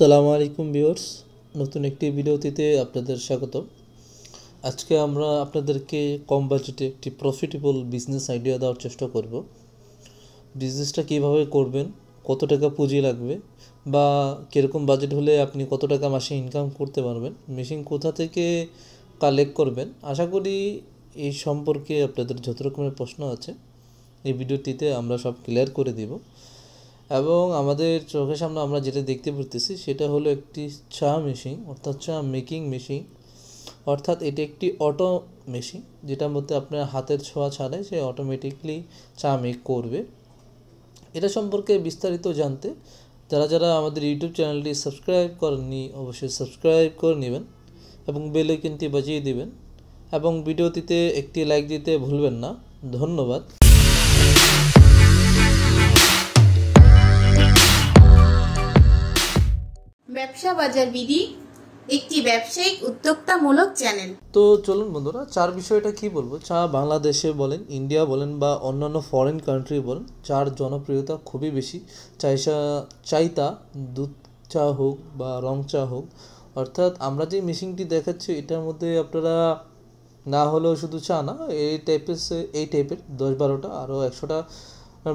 সালামু আলাইকুম বিওর্স নতুন একটি ভিডিওটিতে আপনাদের স্বাগত আজকে আমরা আপনাদেরকে কম বাজেটে একটি প্রফিটেবল বিজনেস আইডিয়া দেওয়ার চেষ্টা করব বিজনেসটা কিভাবে করবেন কত টাকা পুঁজি লাগবে বা কীরকম বাজেট হলে আপনি কত টাকা মাসে ইনকাম করতে পারবেন মেশিন কোথা থেকে কালেক্ট করবেন আশা করি এই সম্পর্কে আপনাদের যত রকমের প্রশ্ন আছে এই ভিডিওটিতে আমরা সব ক্লিয়ার করে দেবো এবং আমাদের চোখের সামনে আমরা যেটা দেখতে পারতেছি সেটা হলো একটি চা মেশিন অর্থাৎ চা মেকিং মেশিন অর্থাৎ এটি একটি অটো মেশিন যেটার মধ্যে আপনার হাতের ছোঁয়া ছাড়াই সে অটোমেটিকলি চা মেক করবে এটা সম্পর্কে বিস্তারিত জানতে যারা যারা আমাদের ইউটিউব চ্যানেলটি সাবস্ক্রাইব করেননি অবশ্যই সাবস্ক্রাইব করে নেবেন এবং বেল আইকনটি বাজিয়ে দিবেন এবং ভিডিওটিতে একটি লাইক দিতে ভুলবেন না ধন্যবাদ ব্যবসা বাজার বিধি একটি ব্যবসায়িক উদ্যোক্তামূলক চ্যানেল তো চলুন বন্ধুরা চার বিষয়টা কি বলবো চা বাংলাদেশে বলেন ইন্ডিয়া বলেন বা অন্যান্য ফরেন কান্ট্রি বলেন চার জনপ্রিয়তা খুবই বেশি চাইসা চাইতা দুধ চা হোক বা রং চা হোক অর্থাৎ আমরা যে মেশিনটি দেখাচ্ছি এটার মধ্যে আপনারা না হলেও শুধু চা না এই টাইপের এই টাইপের দশ বারোটা আরও একশোটা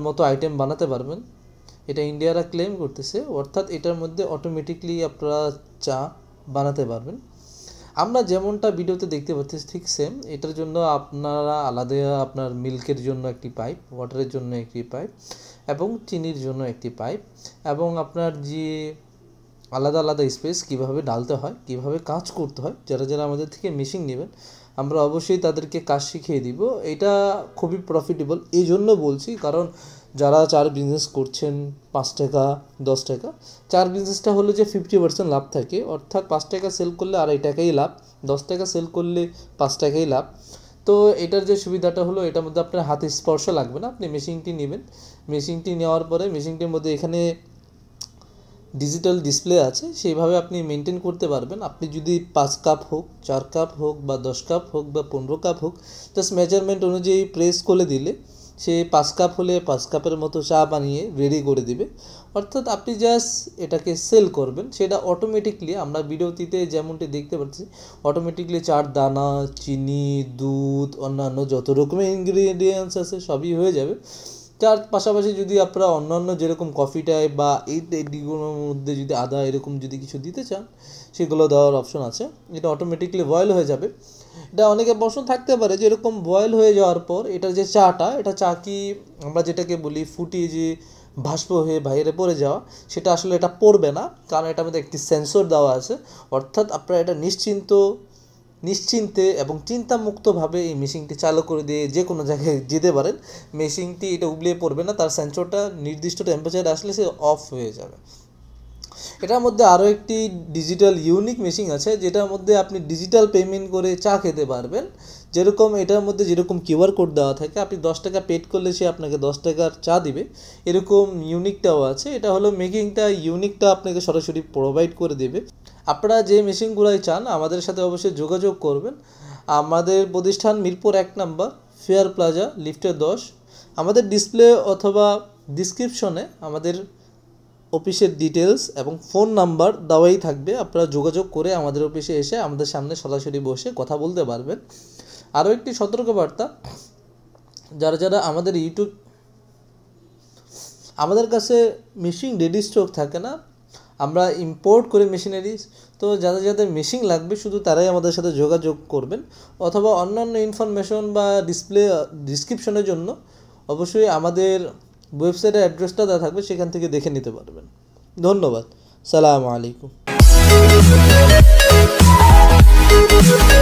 মতো আইটেম বানাতে পারবেন এটা ইন্ডিয়ারা ক্লেম করতেছে অর্থাৎ এটার মধ্যে অটোমেটিকলি আপনারা চা বানাতে পারবেন আমরা যেমনটা ভিডিওতে দেখতে পাচ্ছি ঠিক সেম এটার জন্য আপনারা আলাদা আপনার মিল্কের জন্য একটি পাইপ ওয়াটারের জন্য একটি পাইপ এবং চিনির জন্য একটি পাইপ এবং আপনার যে আলাদা আলাদা স্পেস কিভাবে ডালতে হয় কিভাবে কাজ করতে হয় যারা যারা আমাদের থেকে মেশিন নেবেন আমরা অবশ্যই তাদেরকে কাজ শিখিয়ে দিব এটা খুবই প্রফিটেবল এই জন্য বলছি কারণ যারা চার বিজনেস করছেন পাঁচ টাকা দশ টাকা চার বিজনেসটা হলো যে ফিফটি পার্সেন্ট লাভ থাকে অর্থাৎ পাঁচ টাকা সেল করলে আড়াই টাকাই লাভ দশ টাকা সেল করলে পাঁচ টাকাই লাভ তো এটার যে সুবিধাটা হলো এটার মধ্যে আপনার হাতে স্পর্শ লাগবে না আপনি মেশিনটি নেবেন মেশিনটি নেওয়ার পরে মেশিনটির মধ্যে এখানে ডিজিটাল ডিসপ্লে আছে সেইভাবে আপনি মেনটেন করতে পারবেন আপনি যদি পাঁচ কাপ হোক চার কাপ হোক বা দশ কাপ হোক বা পনেরো কাপ হোক জাস্ট মেজারমেন্ট অনুযায়ী প্রেস করে দিলে সে পাঁচ কাপ হলে পাঁচ কাপের মতো চা বানিয়ে রেডি করে দিবে অর্থাৎ আপনি জাস্ট এটাকে সেল করবেন সেটা অটোমেটিকলি আমরা বিরতিতে যেমনটি দেখতে পাচ্ছি অটোমেটিকলি চার দানা চিনি দুধ অন্যান্য যত রকমের ইনগ্রিডিয়েন্টস আছে সবই হয়ে যাবে তার পাশাপাশি যদি আপনারা অন্যান্য যেরকম কফি টাই বা এই ডিগুলোর মধ্যে যদি আদা এরকম যদি কিছু দিতে চান সেগুলো দেওয়ার অপশন আছে এটা অটোমেটিকলি বয়েল হয়ে যাবে এটা অনেকে প্রশ্ন থাকতে পারে যে এরকম বয়েল হয়ে যাওয়ার পর এটার যে চাটা এটা চা কি আমরা যেটাকে বলি ফুটিয়ে যে ভাষ্প হয়ে বাইরে পড়ে যাওয়া সেটা আসলে এটা পড়বে না কারণ এটার মধ্যে একটি সেন্সর দেওয়া আছে অর্থাৎ আপনারা এটা নিশ্চিন্ত নিশ্চিন্তে এবং চিন্তামুক্তভাবে এই মেশিনটি চালু করে দিয়ে যে কোনো জায়গায় যেতে পারেন মেশিনটি এটা উবলিয়ে পড়বে না তার সেন্সরটা নির্দিষ্ট টেম্পারেচারে আসলে সে অফ হয়ে যাবে এটার মধ্যে আরও একটি ডিজিটাল ইউনিক মেশিন আছে যেটার মধ্যে আপনি ডিজিটাল পেমেন্ট করে চা খেতে পারবেন যেরকম এটার মধ্যে যেরকম কিউআর কোড দেওয়া থাকে আপনি দশ টাকা পেড করলে সে আপনাকে দশ টাকার চা দিবে এরকম ইউনিকটাও আছে এটা হলো মেকিংটা ইউনিকটা আপনাকে সরাসরি প্রোভাইড করে দেবে আপনারা যে মেশিনগুলাই চান আমাদের সাথে অবশ্যই যোগাযোগ করবেন আমাদের প্রতিষ্ঠান মিরপুর এক নাম্বার ফেয়ার প্লাজা লিফটের দশ আমাদের ডিসপ্লে অথবা ডিসক্রিপশনে আমাদের অফিসের ডিটেলস এবং ফোন নাম্বার দেওয়াই থাকবে আপনারা যোগাযোগ করে আমাদের অফিসে এসে আমাদের সামনে সরাসরি বসে কথা বলতে পারবেন আরও একটি সতর্কবার্তা যারা যারা আমাদের ইউটিউব আমাদের কাছে মেশিন রেডি স্টক থাকে না আমরা ইম্পোর্ট করি মেশিনারি তো যাদের যাদের মেশিন লাগবে শুধু তারাই আমাদের সাথে যোগাযোগ করবেন অথবা অন্যান্য ইনফরমেশন বা ডিসপ্লে ডিসক্রিপশনের জন্য অবশ্যই আমাদের ওয়েবসাইটের অ্যাড্রেসটা দেওয়া থাকবে সেখান থেকে দেখে নিতে পারবেন ধন্যবাদ আসসালামু আলাইকুম